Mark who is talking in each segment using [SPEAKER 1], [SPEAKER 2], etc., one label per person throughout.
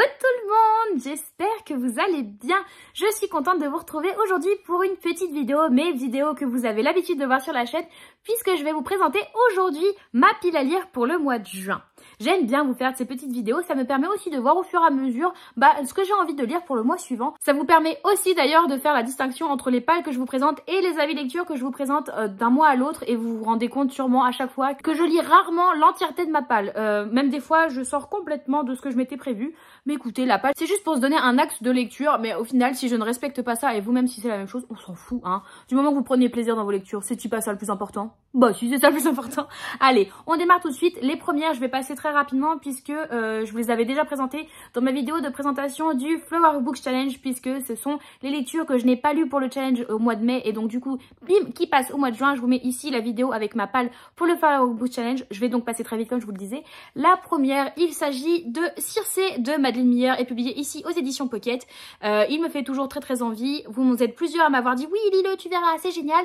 [SPEAKER 1] Bonjour tout le monde, j'espère que vous allez bien. Je suis contente de vous retrouver aujourd'hui pour une petite vidéo, mes vidéos que vous avez l'habitude de voir sur la chaîne, puisque je vais vous présenter aujourd'hui ma pile à lire pour le mois de juin. J'aime bien vous faire ces petites vidéos, ça me permet aussi de voir au fur et à mesure bah, ce que j'ai envie de lire pour le mois suivant. Ça vous permet aussi d'ailleurs de faire la distinction entre les pales que je vous présente et les avis lecture que je vous présente euh, d'un mois à l'autre et vous vous rendez compte sûrement à chaque fois que je lis rarement l'entièreté de ma pale. Euh, même des fois, je sors complètement de ce que je m'étais prévu. Mais écoutez, la pale c'est juste pour se donner un axe de lecture. Mais au final, si je ne respecte pas ça et vous-même si c'est la même chose, on s'en fout. Hein. Du moment que vous prenez plaisir dans vos lectures, c'est-tu pas ça le plus important Bah si, c'est ça le plus important. Allez, on démarre tout de suite. Les premières, je vais passer très rapidement puisque euh, je vous les avais déjà présentés dans ma vidéo de présentation du Flower Books Challenge puisque ce sont les lectures que je n'ai pas lues pour le challenge au mois de mai et donc du coup, bim, qui passe au mois de juin. Je vous mets ici la vidéo avec ma palle pour le Flower Book Challenge. Je vais donc passer très vite comme je vous le disais. La première, il s'agit de Circe de Madeleine Miller et publié ici aux éditions Pocket. Euh, il me fait toujours très très envie. Vous, vous êtes plusieurs à m'avoir dit « Oui, Lilo le tu verras, c'est génial !»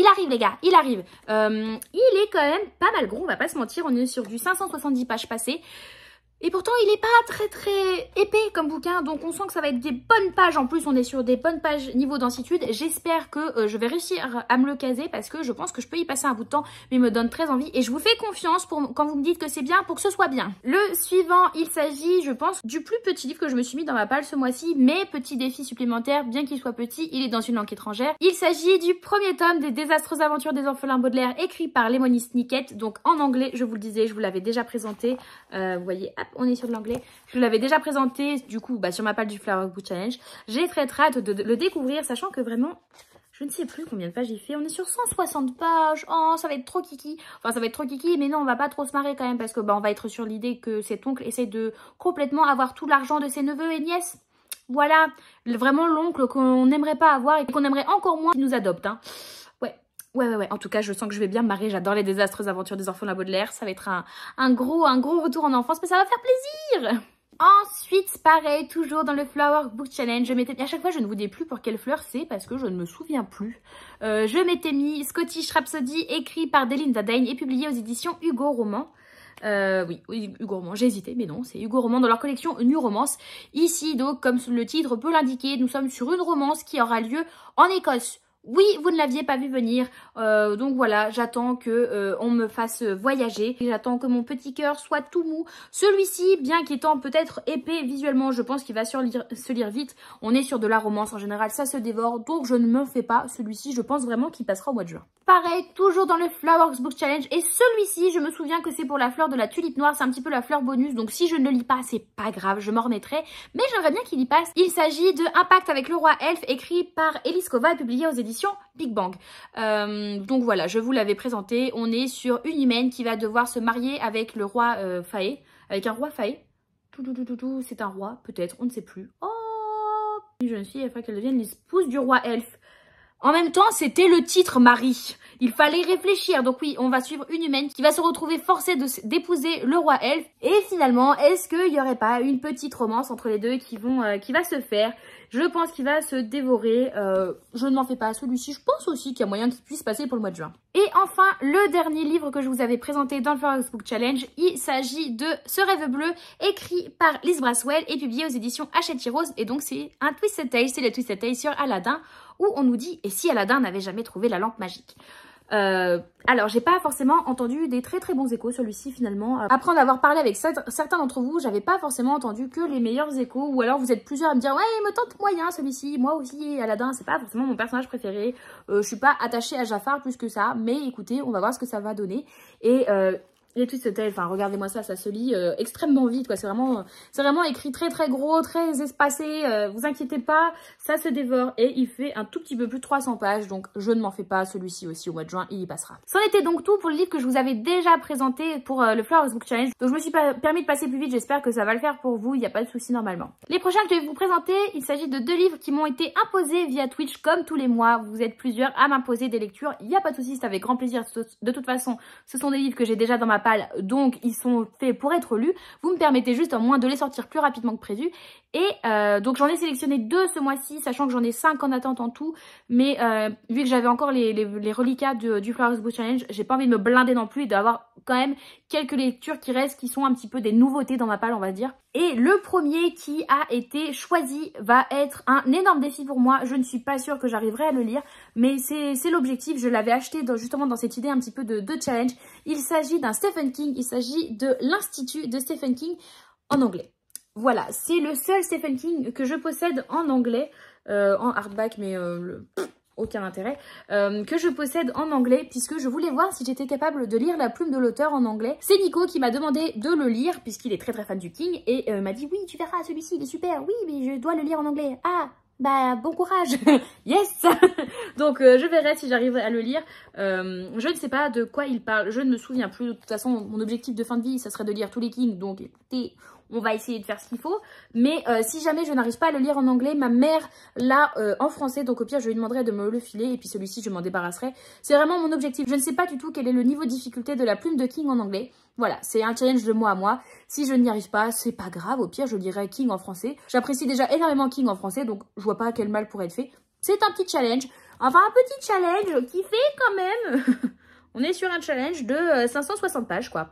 [SPEAKER 1] Il arrive, les gars, il arrive. Euh, il est quand même pas mal gros, on va pas se mentir. On est sur du 570 pages passées. Et pourtant, il n'est pas très très épais comme bouquin, donc on sent que ça va être des bonnes pages. En plus, on est sur des bonnes pages niveau densitude. J'espère que euh, je vais réussir à me le caser parce que je pense que je peux y passer un bout de temps, mais il me donne très envie. Et je vous fais confiance pour, quand vous me dites que c'est bien, pour que ce soit bien. Le suivant, il s'agit, je pense, du plus petit livre que je me suis mis dans ma palle ce mois-ci, mais petit défi supplémentaire, bien qu'il soit petit, il est dans une langue étrangère. Il s'agit du premier tome des désastreuses aventures des orphelins Baudelaire, écrit par Lemony Snicket, donc en anglais, je vous le disais, je vous l'avais déjà présenté. Euh, vous voyez on est sur de l'anglais. Je l'avais déjà présenté, du coup, bah, sur ma page du Flower Book Challenge. J'ai très très hâte de, le découvrir, sachant que vraiment, je ne sais plus combien de pages j'ai fait. On est sur 160 pages. Oh, ça va être trop kiki. Enfin, ça va être trop kiki, mais non, on va pas trop se marrer quand même, parce que bah, on va être sur l'idée que cet oncle essaie de complètement avoir tout l'argent de ses neveux et nièces. Voilà, vraiment l'oncle qu'on n'aimerait pas avoir et qu'on aimerait encore moins qu'il nous adopte. Hein. Ouais, ouais, ouais. En tout cas, je sens que je vais bien me J'adore les désastreuses aventures des enfants orphelins Baudelaire. Ça va être un, gros, un gros retour en enfance, mais ça va faire plaisir Ensuite, pareil, toujours dans le Flower Book Challenge, je m'étais... À chaque fois, je ne vous dis plus pour quelle fleur c'est parce que je ne me souviens plus. Euh, je m'étais mis Scottish Rhapsody, écrit par Delinda Dane et publié aux éditions Hugo Roman. Euh, oui, Hugo Roman, j'ai mais non, c'est Hugo Roman dans leur collection New Romance. Ici, donc, comme le titre peut l'indiquer, nous sommes sur une romance qui aura lieu en Écosse. Oui, vous ne l'aviez pas vu venir, euh, donc voilà, j'attends que euh, on me fasse voyager, j'attends que mon petit cœur soit tout mou. Celui-ci, bien qu'étant peut-être épais visuellement, je pense qu'il va se lire vite. On est sur de la romance en général, ça se dévore, donc je ne me fais pas celui-ci, je pense vraiment qu'il passera au mois de juin pareil, toujours dans le Flower's Book Challenge. Et celui-ci, je me souviens que c'est pour la fleur de la tulipe noire. C'est un petit peu la fleur bonus. Donc si je ne le lis pas, c'est pas grave, je m'en remettrai. Mais j'aimerais bien qu'il y passe. Il s'agit de Impact avec le roi Elf écrit par Eliskova et publié aux éditions Big Bang. Euh, donc voilà, je vous l'avais présenté. On est sur une humaine qui va devoir se marier avec le roi euh, Faé. Avec un roi Faé. C'est un roi, peut-être, on ne sait plus. Oh Une jeune fille faudrait qu'elle devienne l'épouse du roi Elf en même temps, c'était le titre Marie. Il fallait réfléchir. Donc oui, on va suivre une humaine qui va se retrouver forcée d'épouser le roi Elf. Et finalement, est-ce qu'il n'y aurait pas une petite romance entre les deux qui, vont, euh, qui va se faire je pense qu'il va se dévorer. Euh, je ne m'en fais pas à celui-ci. Je pense aussi qu'il y a moyen qu'il puisse passer pour le mois de juin. Et enfin, le dernier livre que je vous avais présenté dans le Forex Book Challenge, il s'agit de Ce rêve bleu, écrit par Liz Braswell et publié aux éditions Hachette Rose. Et donc, c'est un Twisted Tale, c'est les Twisted Tales sur Aladdin, où on nous dit « Et si Aladdin n'avait jamais trouvé la lampe magique ?» Euh, alors, j'ai pas forcément entendu des très très bons échos celui-ci finalement. Euh, après en avoir parlé avec certains d'entre vous, j'avais pas forcément entendu que les meilleurs échos, ou alors vous êtes plusieurs à me dire « Ouais, il me tente moyen celui-ci, moi aussi, Aladdin, c'est pas forcément mon personnage préféré, euh, je suis pas attachée à Jafar plus que ça, mais écoutez, on va voir ce que ça va donner. » Et les tout ce tel, enfin regardez-moi ça, ça se lit extrêmement vite c'est vraiment, c'est vraiment écrit très très gros, très espacé, vous inquiétez pas, ça se dévore et il fait un tout petit peu plus de 300 pages, donc je ne m'en fais pas, celui-ci aussi au mois de juin, il y passera. C'en était donc tout pour le livre que je vous avais déjà présenté pour euh, le Flowers Book Challenge, donc je me suis permis de passer plus vite, j'espère que ça va le faire pour vous, il n'y a pas de souci normalement. Les prochains que je vais vous présenter, il s'agit de deux livres qui m'ont été imposés via Twitch comme tous les mois, vous êtes plusieurs à m'imposer des lectures, il n'y a pas de souci, c'est avec grand plaisir, de toute façon, ce sont des livres que j'ai déjà dans ma palle, donc ils sont faits pour être lus, vous me permettez juste au moins de les sortir plus rapidement que prévu, et euh, donc j'en ai sélectionné deux ce mois-ci, sachant que j'en ai 5 en attente en tout. Mais euh, vu que j'avais encore les, reliquats de, du Flowers Book Challenge, j'ai pas envie de me blinder non plus et d'avoir quand même quelques lectures qui restent, qui sont un petit peu des nouveautés dans ma palle, on va dire. Et le premier qui a été choisi va être un énorme défi pour moi. Je ne suis pas sûre que j'arriverai à le lire, mais c'est l'objectif. Je l'avais acheté justement dans cette idée un petit peu de, de challenge. Il s'agit d'un Stephen King, il s'agit de l'Institut de Stephen King en anglais. Voilà, c'est le seul Stephen King que je possède en anglais. Euh, en hardback, mais euh, aucun intérêt, euh, que je possède en anglais puisque je voulais voir si j'étais capable de lire la plume de l'auteur en anglais. C'est Nico qui m'a demandé de le lire puisqu'il est très très fan du King et m'a dit oui tu verras celui-ci il est super, oui mais je dois le lire en anglais. Ah bah bon courage Yes Donc je verrai si j'arrive à le lire. je ne sais pas de quoi il parle, je ne me souviens plus. De toute façon, mon objectif de fin de vie, ça serait de lire tous les Kings, donc écoutez, on va essayer de faire ce qu'il faut. Mais euh, si jamais je n'arrive pas à le lire en anglais, ma mère l'a euh, en français. Donc au pire, je lui demanderai de me le filer et puis celui-ci, je m'en débarrasserai. C'est vraiment mon objectif. Je ne sais pas du tout quel est le niveau de difficulté de la plume de King en anglais. Voilà, c'est un challenge de moi à moi. Si je n'y arrive pas, c'est pas grave. Au pire, je lirai King en français. J'apprécie déjà énormément King en français, donc je vois pas quel mal pourrait être fait. C'est un petit challenge. Enfin, un petit challenge qui fait quand même... on est sur un challenge de 560 euh, pages, quoi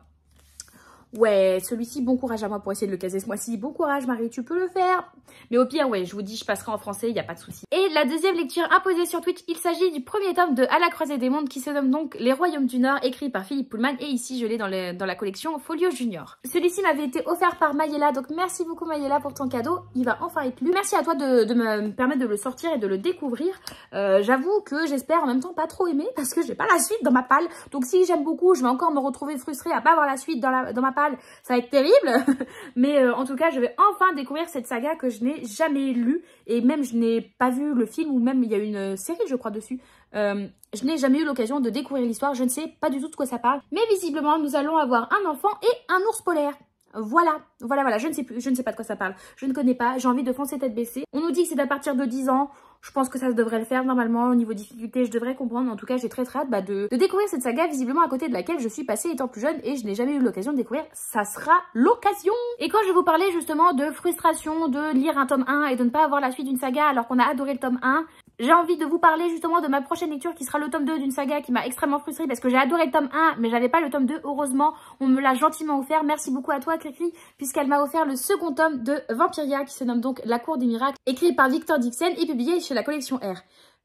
[SPEAKER 1] ouais, celui-ci, bon courage à moi pour essayer de le caser ce mois-ci. Bon courage Marie, tu peux le faire. Mais au pire, ouais, je vous dis, je passerai en français, il n'y a pas de souci la deuxième lecture imposée sur Twitch, il s'agit du premier tome de À la croisée des mondes qui se nomme donc Les Royaumes du Nord, écrit par Philippe Pullman et ici je l'ai dans, la collection Folio Junior. Celui-ci m'avait été offert par Mayela, donc merci beaucoup Mayela pour ton cadeau, il va enfin être lu. Merci à toi de, me permettre de le sortir et de le découvrir. Euh, j'avoue que j'espère en même temps pas trop aimer parce que j'ai pas la suite dans ma palle, donc si j'aime beaucoup, je vais encore me retrouver frustrée à pas avoir la suite dans, la, ma palle, ça va être terrible, mais euh, en tout cas je vais enfin découvrir cette saga que je n'ai jamais lue et même je n'ai pas vu le film ou même il y a une série, je crois, dessus. Euh, je n'ai jamais eu l'occasion de découvrir l'histoire, je ne sais pas du tout de quoi ça parle. Mais visiblement, nous allons avoir un enfant et un ours polaire. Voilà, voilà, voilà, je ne sais plus, je ne sais pas de quoi ça parle. Je ne connais pas, j'ai envie de foncer tête baissée. On nous dit que c'est à partir de 10 ans, je pense que ça devrait le faire normalement au niveau difficulté, je devrais comprendre. En tout cas, j'ai très très hâte bah, de, de, découvrir cette saga, visiblement à côté de laquelle je suis passée étant plus jeune et je n'ai jamais eu l'occasion de découvrir. Ça sera l'occasion Et quand je vous parlais justement de frustration, de lire un tome 1 et de ne pas avoir la suite d'une saga alors qu'on a adoré le tome 1, j'ai envie de vous parler justement de ma prochaine lecture qui sera le tome 2 d'une saga qui m'a extrêmement frustrée parce que j'ai adoré le tome 1 mais j'avais pas le tome 2. Heureusement, on me l'a gentiment offert. Merci beaucoup à toi Cricri puisqu'elle m'a offert le second tome de Vampiria qui se nomme donc La Cour des Miracles écrit par Victor Dixon et publié chez la collection R.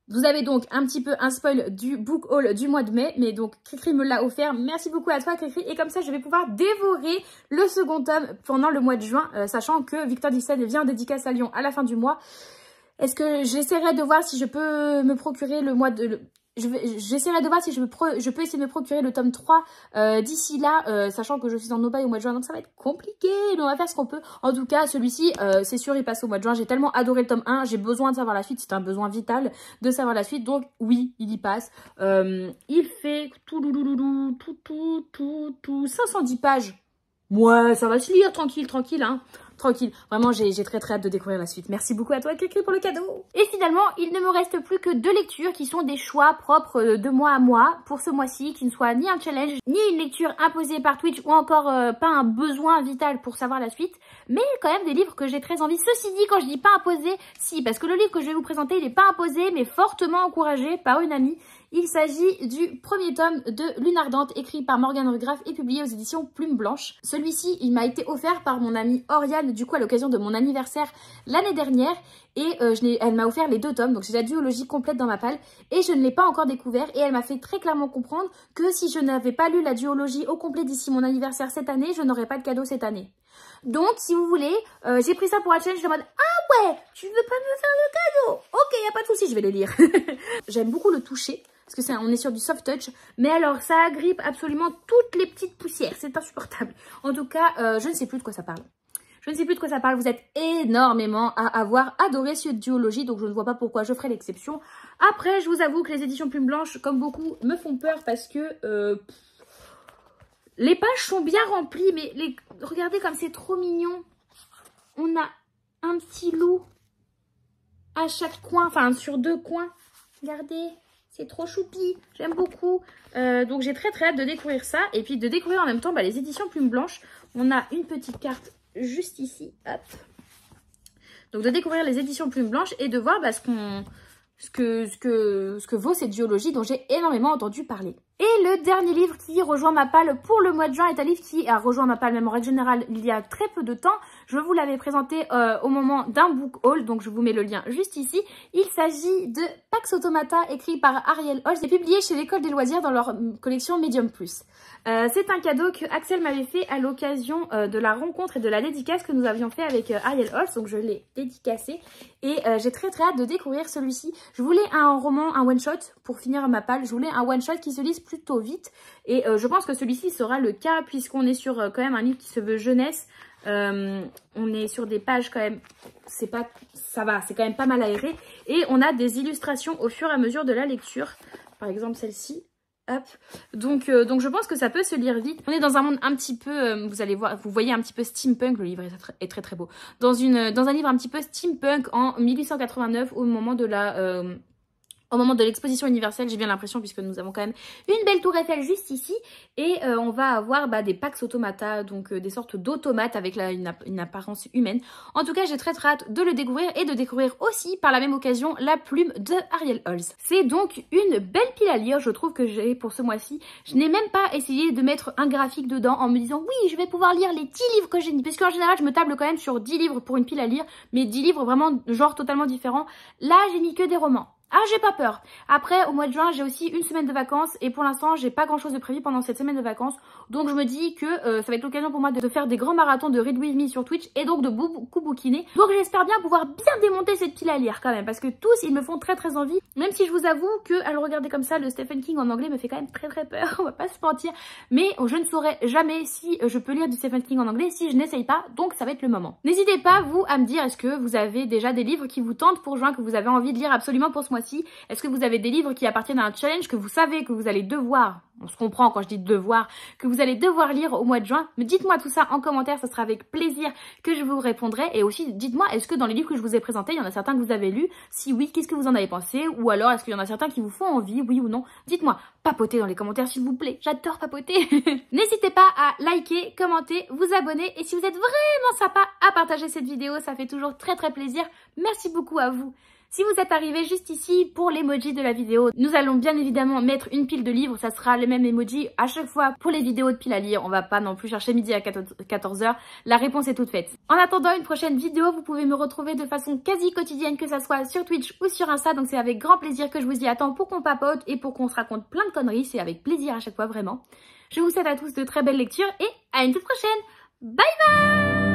[SPEAKER 1] Vous avez donc un petit peu un spoil du book haul du mois de mai, mais donc Cricri me l'a offert. Merci beaucoup à toi Cricri et comme ça je vais pouvoir dévorer le second tome pendant le mois de juin, euh, sachant que Victor Dixon vient en dédicace à Lyon à la fin du mois. Est-ce que j'essaierai de voir si je peux me procurer le mois de... J'essaierai de voir si je, peux essayer de me procurer le tome 3 euh, d'ici là, euh, sachant que je suis en no au mois de juin, donc ça va être compliqué, mais on va faire ce qu'on peut. En tout cas, celui-ci, euh, c'est sûr, il passe au mois de juin. J'ai tellement adoré le tome 1, j'ai besoin de savoir la suite, c'est un besoin vital de savoir la suite, donc oui, il y passe. il fait tout, tout, tout, tout, tout, tout, 510 pages. Ouais, ça va se lire, tranquille, tranquille, hein tranquille. Vraiment, j'ai très très hâte de découvrir la suite. Merci beaucoup à toi, Cricri, pour le cadeau. Et finalement, il ne me reste plus que deux lectures qui sont des choix propres euh, de moi à moi pour ce mois-ci, qui ne soient ni un challenge, ni une lecture imposée par Twitch, ou encore euh, pas un besoin vital pour savoir la suite, mais quand même des livres que j'ai très envie. Ceci dit, quand je dis pas imposé, si, parce que le livre que je vais vous présenter, il n'est pas imposé, mais fortement encouragé par une amie il s'agit du premier tome de Lune Ardente, écrit par Morgan Rugraff et publié aux éditions Plume Blanche. Celui-ci, il m'a été offert par mon amie Oriane, du coup à l'occasion de mon anniversaire l'année dernière, et euh, elle m'a offert les deux tomes, donc j'ai la duologie complète dans ma palle, et je ne l'ai pas encore découvert, et elle m'a fait très clairement comprendre que si je n'avais pas lu la duologie au complet d'ici mon anniversaire cette année, je n'aurais pas de cadeau cette année. Donc, si vous voulez, euh, j'ai pris ça pour un challenge de mode « Ah ouais, tu veux pas me faire le cadeau Ok, y a pas de souci, je vais le lire. » J'aime beaucoup le toucher, parce que on est sur du soft touch. Mais alors, ça agrippe absolument toutes les petites poussières. C'est insupportable. En tout cas, euh, je ne sais plus de quoi ça parle. Je ne sais plus de quoi ça parle. Vous êtes énormément à avoir adoré ce duologie, donc je ne vois pas pourquoi je ferai l'exception. Après, je vous avoue que les éditions plumes blanches, comme beaucoup, me font peur parce que... Euh, les pages sont bien remplies, mais regardez comme c'est trop mignon. On a un petit loup à chaque coin, enfin sur deux coins. Regardez, c'est trop choupi, j'aime beaucoup. Euh, donc j'ai très très hâte de découvrir ça. Et puis de découvrir en même temps bah, les éditions Plume Blanche. On a une petite carte juste ici. Hop. Donc de découvrir les éditions Plume Blanche et de voir bah, ce, ce, que, ce, que, ce que vaut cette géologie dont j'ai énormément entendu parler. Et le dernier livre qui rejoint ma pour le mois de juin est un livre qui a rejoint ma palle même en règle générale il y a très peu de temps. Je vous l'avais présenté euh, au moment d'un book haul, donc je vous mets le lien juste ici. Il s'agit de Pax Automata, écrit par Ariel Holz et publié chez l'École des loisirs dans leur collection Medium Plus. Euh, c'est un cadeau que Axel m'avait fait à l'occasion euh, de la rencontre et de la dédicace que nous avions fait avec Ariel Holz, donc je l'ai dédicacé et j'ai très très hâte de découvrir celui-ci. Je voulais un roman, un one-shot pour finir ma palle, je voulais un one-shot qui se lise plutôt vite et je pense que celui-ci sera le cas puisqu'on est sur quand même un livre qui se veut jeunesse euh, on est sur des pages quand même, c'est pas, ça va, c'est quand même pas mal aéré. Et on a des illustrations au fur et à mesure de la lecture. Par exemple celle-ci. Hop. Donc, euh, donc je pense que ça peut se lire vite. On est dans un monde un petit peu, euh, vous allez voir, vous voyez un petit peu steampunk, le livre est très est très, très, beau. Dans, une, dans un livre un petit peu steampunk en 1889 au moment de la au moment de l'exposition universelle, j'ai bien l'impression, puisque nous avons quand même une belle tour Eiffel juste ici. Et euh, on va avoir bah, des Pax Automata, donc euh, des sortes d'automates avec une, apparence humaine. En tout cas, j'ai très très hâte de le découvrir et de découvrir aussi, par la même occasion, la plume de Ariel Hulse. C'est donc une belle pile à lire, je trouve, que j'ai pour ce mois-ci. Je n'ai même pas essayé de mettre un graphique dedans en me disant « Oui, je vais pouvoir lire les 10 livres que j'ai mis ». Parce qu'en général, je me table quand même sur 10 livres pour une pile à lire, mais 10 livres vraiment genre totalement différents. Là, j'ai mis que des romans. Ah, j'ai pas peur. Après, au mois de juin, j'ai aussi une semaine de vacances et pour l'instant, j'ai pas grand chose de prévu pendant cette semaine de vacances. Donc, je me dis que euh, ça va être l'occasion pour moi de faire des grands marathons de Read With Me sur Twitch et donc de beaucoup bouquiner. Donc, j'espère bien pouvoir bien démonter cette pile à lire quand même parce que tous, ils me font très très envie. Même si je vous avoue que à le regarder comme ça, le Stephen King en anglais me fait quand même très très peur. On va pas se mentir. Mais oh, je ne saurais jamais si euh, je peux lire du Stephen King en anglais si je n'essaye pas. Donc, ça va être le moment. N'hésitez pas, vous, à me dire est-ce que vous avez déjà des livres qui vous tentent pour juin, que vous avez envie de lire absolument pour ce mois est-ce que vous avez des livres qui appartiennent à un challenge que vous savez que vous allez devoir on se comprend quand je dis devoir, que vous allez devoir lire au mois de juin. Mais dites-moi tout ça en commentaire, ce sera avec plaisir que je vous répondrai. Et aussi, dites-moi, est-ce que dans les livres que je vous ai présentés, il y en a certains que vous avez lus Si oui, qu'est-ce que vous en avez pensé Ou alors, est-ce qu'il y en a certains qui vous font envie, oui ou non Dites-moi, papotez dans les commentaires s'il vous plaît, j'adore papoter N'hésitez pas à liker, commenter, vous abonner, et si vous êtes vraiment sympa, à partager cette vidéo, ça fait toujours très très plaisir. Merci beaucoup à vous si vous êtes arrivé juste ici pour l'emoji de la vidéo, nous allons bien évidemment mettre une pile de livres, ça sera le même emoji à chaque fois pour les vidéos de pile à lire, on va pas non plus chercher midi à 14h, la réponse est toute faite. En attendant une prochaine vidéo, vous pouvez me retrouver de façon quasi quotidienne, que ça soit sur Twitch ou sur Insta, donc c'est avec grand plaisir que je vous y attends pour qu'on papote et pour qu'on se raconte plein de conneries, c'est avec plaisir à chaque fois vraiment. Je vous souhaite à tous de très belles lectures et à une toute prochaine Bye bye